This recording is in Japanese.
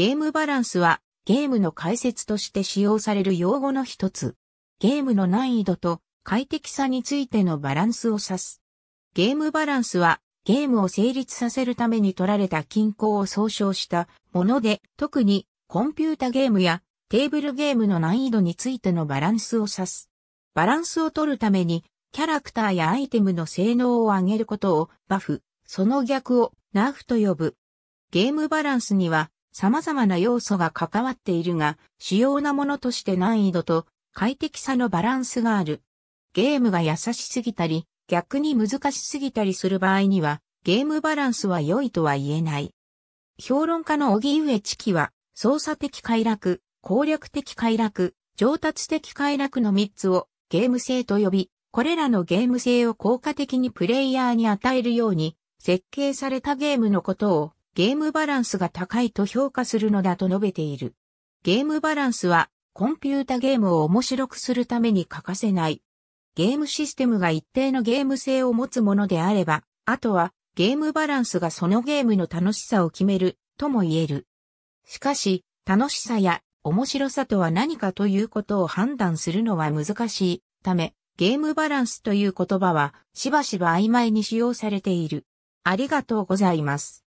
ゲームバランスはゲームの解説として使用される用語の一つ。ゲームの難易度と快適さについてのバランスを指す。ゲームバランスはゲームを成立させるために取られた均衡を総称したもので、特にコンピュータゲームやテーブルゲームの難易度についてのバランスを指す。バランスを取るためにキャラクターやアイテムの性能を上げることをバフ、その逆をナーフと呼ぶ。ゲームバランスには様々な要素が関わっているが、主要なものとして難易度と快適さのバランスがある。ゲームが優しすぎたり、逆に難しすぎたりする場合には、ゲームバランスは良いとは言えない。評論家の小木上知紀は、操作的快楽、攻略的快楽、上達的快楽の3つをゲーム性と呼び、これらのゲーム性を効果的にプレイヤーに与えるように設計されたゲームのことをゲームバランスが高いと評価するのだと述べている。ゲームバランスはコンピュータゲームを面白くするために欠かせない。ゲームシステムが一定のゲーム性を持つものであれば、あとはゲームバランスがそのゲームの楽しさを決めるとも言える。しかし、楽しさや面白さとは何かということを判断するのは難しいため、ゲームバランスという言葉はしばしば曖昧に使用されている。ありがとうございます。